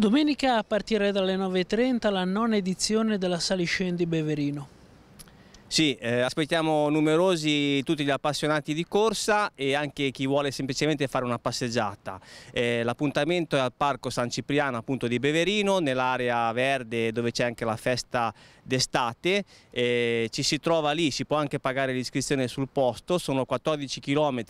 Domenica a partire dalle 9.30 la nona edizione della Saliscendi Beverino. Sì, eh, aspettiamo numerosi tutti gli appassionati di corsa e anche chi vuole semplicemente fare una passeggiata. Eh, L'appuntamento è al Parco San Cipriano appunto di Beverino, nell'area verde dove c'è anche la festa d'estate. Eh, ci si trova lì, si può anche pagare l'iscrizione sul posto, sono 14 km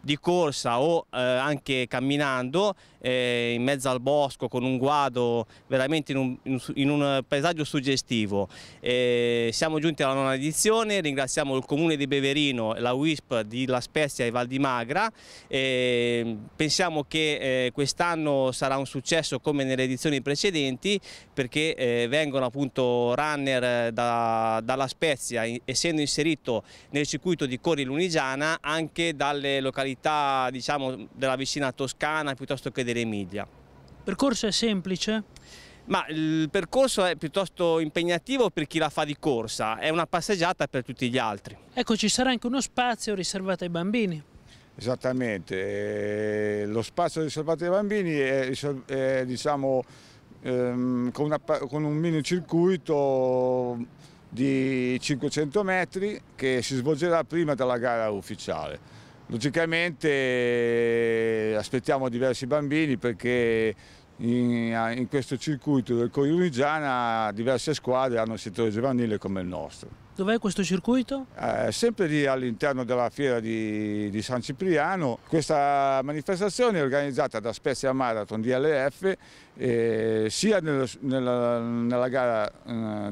di corsa o eh, anche camminando eh, in mezzo al bosco con un guado veramente in un, in un paesaggio suggestivo. Eh, siamo giunti alla nona edizione manifestazione, ringraziamo il Comune di Beverino, la WISP di La Spezia e Val di Magra. E pensiamo che eh, quest'anno sarà un successo come nelle edizioni precedenti perché eh, vengono appunto runner eh, da, dalla Spezia, essendo inserito nel circuito di Cori Lunigiana, anche dalle località diciamo, della vicina Toscana piuttosto che dell'Emilia. Il percorso è semplice? Ma il percorso è piuttosto impegnativo per chi la fa di corsa, è una passeggiata per tutti gli altri. Ecco, ci sarà anche uno spazio riservato ai bambini. Esattamente, eh, lo spazio riservato ai bambini è, è diciamo, ehm, con, una, con un minicircuito di 500 metri che si svolgerà prima della gara ufficiale. Logicamente eh, aspettiamo diversi bambini perché in, eh, in questo circuito del Coriugiana diverse squadre hanno il settore giovanile come il nostro. Dov'è questo circuito? Eh, sempre all'interno della fiera di, di, San Cipriano. Questa manifestazione è organizzata da Spezia Marathon DLF eh, sia nel, nella, nella, gara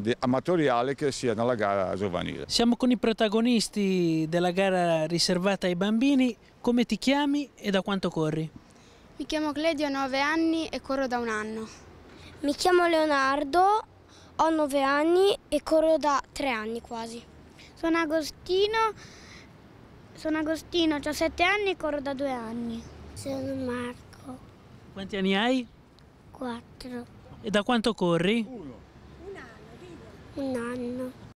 eh, amatoriale che sia nella gara giovanile. Siamo con i protagonisti della gara riservata ai bambini. Come ti chiami e da quanto corri? Mi chiamo Cledio, ho 9 anni e corro da un anno. Mi chiamo Leonardo, ho 9 anni e corro da 3 anni quasi. Sono Agostino, sono Agostino, ho 7 anni e corro da 2 anni. Sono Marco. Quanti anni hai? 4. E da quanto corri? Uno. Un anno. Un anno.